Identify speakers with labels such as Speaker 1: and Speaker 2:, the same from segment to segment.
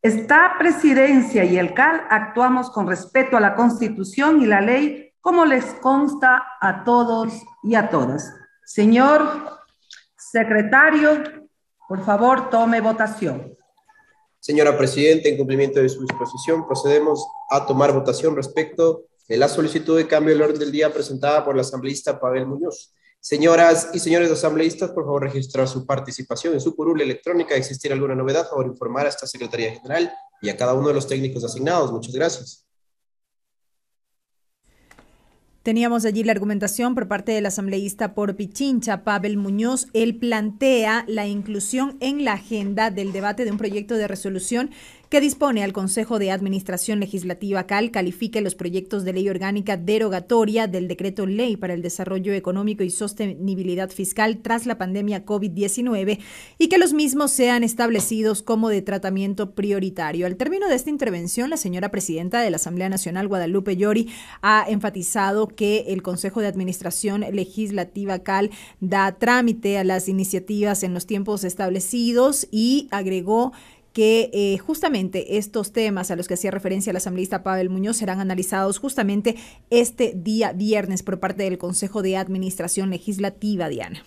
Speaker 1: Esta presidencia y el CAL actuamos con respeto a la Constitución y la ley, como les consta a todos y a todas. Señor secretario, por favor, tome votación. Señora Presidenta, en cumplimiento de su disposición, procedemos a tomar votación respecto de la solicitud de cambio del orden del día presentada por la asambleísta Pavel Muñoz. Señoras y señores asambleístas, por favor registrar su participación en su curul electrónica. Existir alguna novedad, favor informar a esta Secretaría General y a cada uno de los técnicos asignados. Muchas gracias. Teníamos allí la argumentación por parte del asambleísta por Pichincha, Pavel Muñoz. Él plantea la inclusión en la agenda del debate de un proyecto de resolución que dispone al Consejo de Administración Legislativa CAL califique los proyectos de ley orgánica derogatoria del decreto Ley para el Desarrollo Económico y Sostenibilidad Fiscal tras la pandemia COVID-19 y que los mismos sean establecidos como de tratamiento prioritario. Al término de esta intervención, la señora presidenta de la Asamblea Nacional, Guadalupe Llori, ha enfatizado que el Consejo de Administración Legislativa CAL da trámite a las iniciativas en los tiempos establecidos y agregó que eh, justamente estos temas a los que hacía referencia el asambleísta Pavel Muñoz serán analizados justamente este día viernes por parte del Consejo de Administración Legislativa, Diana.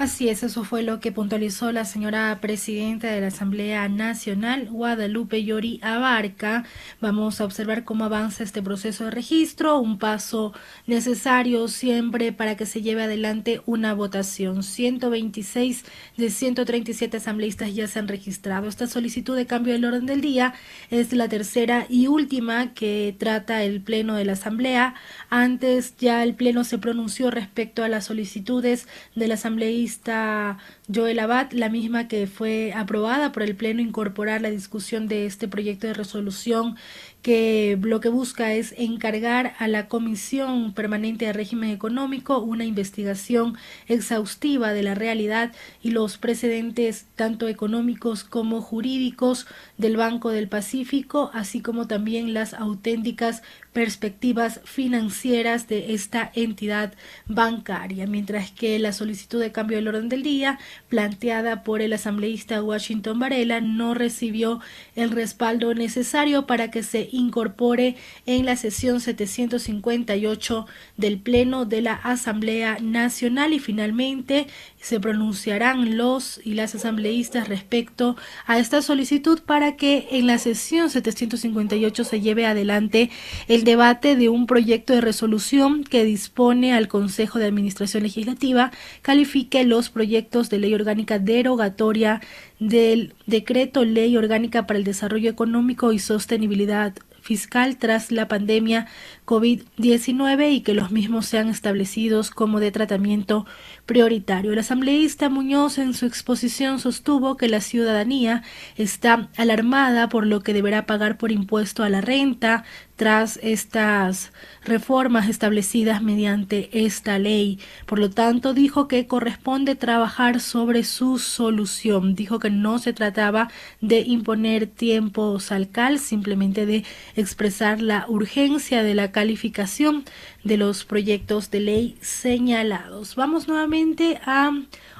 Speaker 2: Así es, eso fue lo que puntualizó la señora presidenta de la Asamblea Nacional, Guadalupe Yori Abarca. Vamos a observar cómo avanza este proceso de registro, un paso necesario siempre para que se lleve adelante una votación. 126 de 137 asambleístas ya se han registrado. Esta solicitud de cambio del orden del día es la tercera y última que trata el Pleno de la Asamblea. Antes ya el Pleno se pronunció respecto a las solicitudes de la asambleísta está Joel Abad, la misma que fue aprobada por el Pleno incorporar la discusión de este proyecto de resolución que lo que busca es encargar a la Comisión Permanente de Régimen Económico una investigación exhaustiva de la realidad y los precedentes tanto económicos como jurídicos del Banco del Pacífico, así como también las auténticas perspectivas financieras de esta entidad bancaria, mientras que la solicitud de cambio del orden del día planteada por el asambleísta Washington Varela no recibió el respaldo necesario para que se incorpore en la sesión 758 del Pleno de la Asamblea Nacional y finalmente se pronunciarán los y las asambleístas respecto a esta solicitud para que en la sesión 758 se lleve adelante el debate de un proyecto de resolución que dispone al Consejo de Administración Legislativa califique los proyectos de ley orgánica derogatoria del Decreto Ley Orgánica para el Desarrollo Económico y Sostenibilidad Fiscal tras la pandemia COVID-19 y que los mismos sean establecidos como de tratamiento prioritario. El asambleísta Muñoz en su exposición sostuvo que la ciudadanía está alarmada por lo que deberá pagar por impuesto a la renta tras estas reformas establecidas mediante esta ley. Por lo tanto, dijo que corresponde trabajar sobre su solución. Dijo que no se trataba de imponer tiempos al simplemente de expresar la urgencia de la calificación de los proyectos de ley señalados. Vamos nuevamente a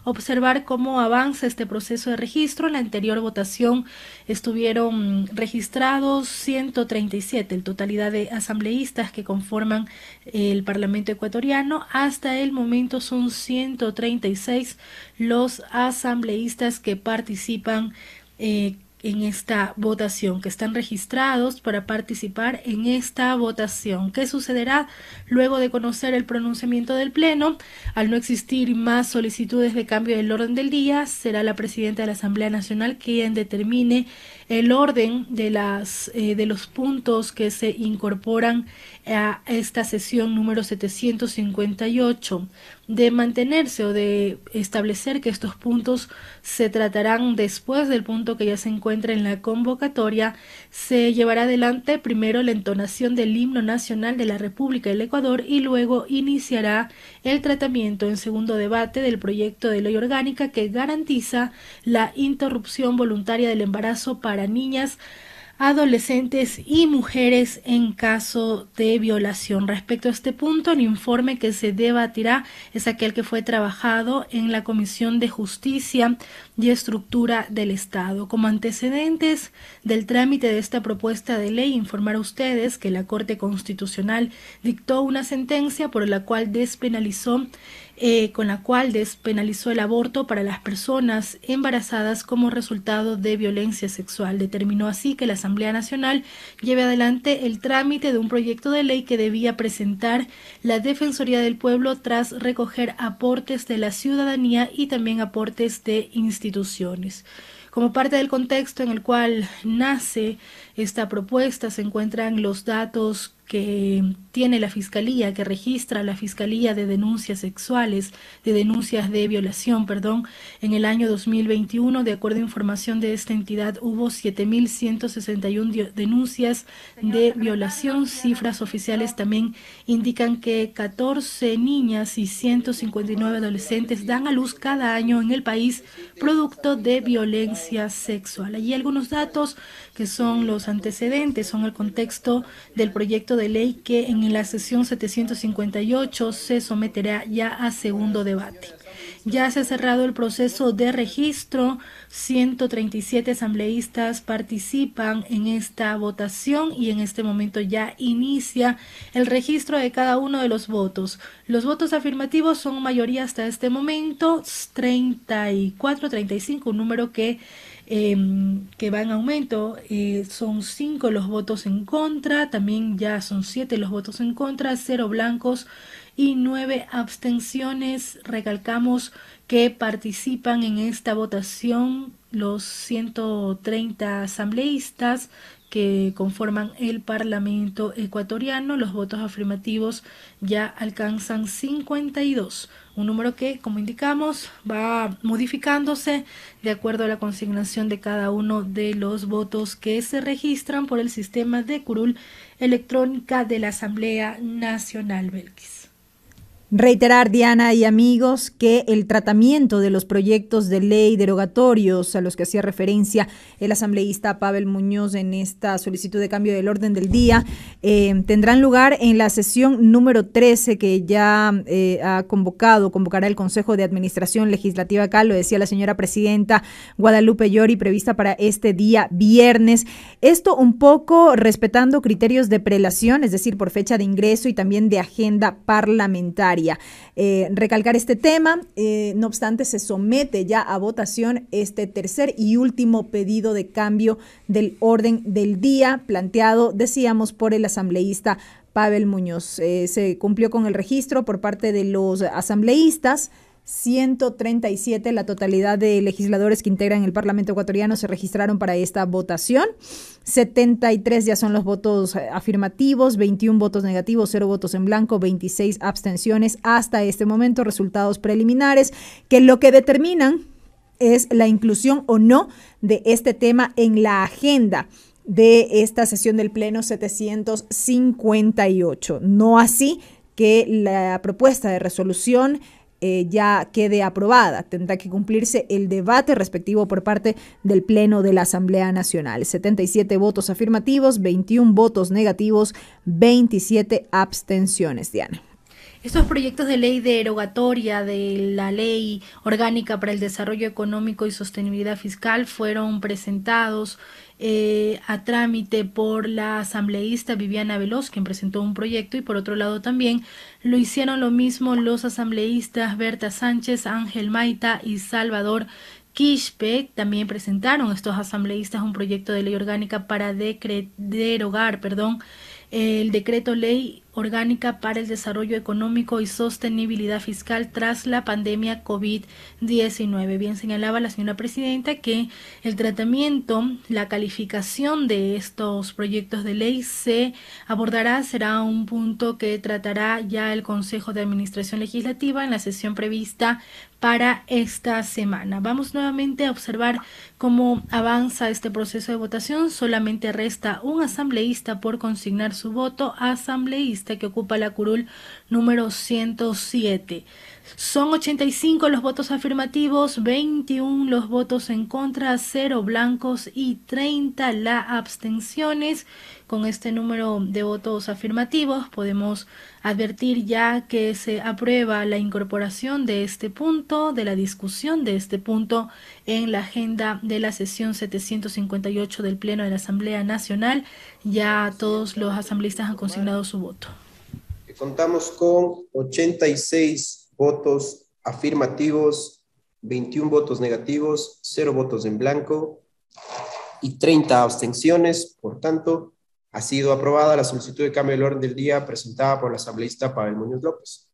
Speaker 2: observar cómo avanza este proceso de registro. En la anterior votación estuvieron registrados 137, en totalidad de asambleístas que conforman el Parlamento ecuatoriano. Hasta el momento son 136 los asambleístas que participan. Eh, en esta votación, que están registrados para participar en esta votación. ¿Qué sucederá luego de conocer el pronunciamiento del Pleno? Al no existir más solicitudes de cambio del orden del día, será la presidenta de la Asamblea Nacional quien determine el orden de, las, eh, de los puntos que se incorporan a esta sesión número 758 de mantenerse o de establecer que estos puntos se tratarán después del punto que ya se encuentra en la convocatoria, se llevará adelante primero la entonación del himno nacional de la República del Ecuador y luego iniciará el tratamiento en segundo debate del proyecto de ley orgánica que garantiza la interrupción voluntaria del embarazo para niñas adolescentes y mujeres en caso de violación. Respecto a este punto, el informe que se debatirá es aquel que fue trabajado en la Comisión de Justicia y Estructura del Estado. Como antecedentes del trámite de esta propuesta de ley, informar a ustedes que la Corte Constitucional dictó una sentencia por la cual despenalizó eh, con la cual despenalizó el aborto para las personas embarazadas como resultado de violencia sexual. Determinó así que la Asamblea Nacional lleve adelante el trámite de un proyecto de ley que debía presentar la Defensoría del Pueblo tras recoger aportes de la ciudadanía y también aportes de instituciones. Como parte del contexto en el cual nace esta propuesta se encuentran los datos que tiene la Fiscalía, que registra la Fiscalía de denuncias sexuales, de denuncias de violación, perdón, en el año 2021, de acuerdo a información de esta entidad, hubo 7.161 denuncias de violación. Cifras oficiales también indican que 14 niñas y 159 adolescentes dan a luz cada año en el país producto de violencia sexual. Allí algunos datos que son los antecedentes, son el contexto del proyecto de de ley que en la sesión 758 se someterá ya a segundo debate. Ya se ha cerrado el proceso de registro. 137 asambleístas participan en esta votación y en este momento ya inicia el registro de cada uno de los votos. Los votos afirmativos son mayoría hasta este momento, 34, 35, un número que Em, que va en aumento. Eh, son cinco los votos en contra, también ya son siete los votos en contra, cero blancos y nueve abstenciones. Recalcamos que participan en esta votación los 130 asambleístas que conforman el Parlamento ecuatoriano. Los votos afirmativos ya alcanzan 52, un número que, como indicamos, va modificándose de acuerdo a la consignación de cada uno de los votos que se registran por el sistema de curul electrónica de la Asamblea Nacional Belkis.
Speaker 1: Reiterar, Diana y amigos, que el tratamiento de los proyectos de ley derogatorios a los que hacía referencia el asambleísta Pavel Muñoz en esta solicitud de cambio del orden del día eh, tendrán lugar en la sesión número 13 que ya eh, ha convocado, convocará el Consejo de Administración Legislativa acá, lo decía la señora presidenta Guadalupe Llori, prevista para este día viernes. Esto un poco respetando criterios de prelación, es decir, por fecha de ingreso y también de agenda parlamentaria. Eh, recalcar este tema, eh, no obstante, se somete ya a votación este tercer y último pedido de cambio del orden del día planteado, decíamos, por el asambleísta Pavel Muñoz. Eh, se cumplió con el registro por parte de los asambleístas. 137, la totalidad de legisladores que integran el Parlamento ecuatoriano se registraron para esta votación. 73 ya son los votos eh, afirmativos, 21 votos negativos, 0 votos en blanco, 26 abstenciones hasta este momento, resultados preliminares que lo que determinan es la inclusión o no de este tema en la agenda de esta sesión del Pleno 758. No así que la propuesta de resolución eh, ya quede aprobada. Tendrá que cumplirse el debate respectivo por parte del Pleno de la Asamblea Nacional. 77 votos afirmativos, 21 votos negativos, 27 abstenciones. Diana.
Speaker 2: Estos proyectos de ley de derogatoria de la Ley Orgánica para el Desarrollo Económico y Sostenibilidad Fiscal fueron presentados eh, a trámite por la asambleísta Viviana Veloz, quien presentó un proyecto, y por otro lado también lo hicieron lo mismo los asambleístas Berta Sánchez, Ángel Maita y Salvador Quispe también presentaron estos asambleístas un proyecto de ley orgánica para derogar perdón, el decreto ley orgánica para el desarrollo económico y sostenibilidad fiscal tras la pandemia COVID-19. Bien señalaba la señora presidenta que el tratamiento, la calificación de estos proyectos de ley se abordará, será un punto que tratará ya el Consejo de Administración Legislativa en la sesión prevista para esta semana. Vamos nuevamente a observar cómo avanza este proceso de votación. Solamente resta un asambleísta por consignar su voto asambleísta que ocupa la curul número 107 son 85 los votos afirmativos, 21 los votos en contra, 0 blancos y 30 la abstenciones. Con este número de votos afirmativos podemos advertir ya que se aprueba la incorporación de este punto, de la discusión de este punto en la agenda de la sesión 758 del Pleno de la Asamblea Nacional. Ya todos los asambleístas han consignado su voto.
Speaker 1: Contamos con 86 votos afirmativos, 21 votos negativos, 0 votos en blanco y 30 abstenciones. Por tanto, ha sido aprobada la solicitud de cambio del orden del día presentada por la asambleísta Pavel Muñoz López.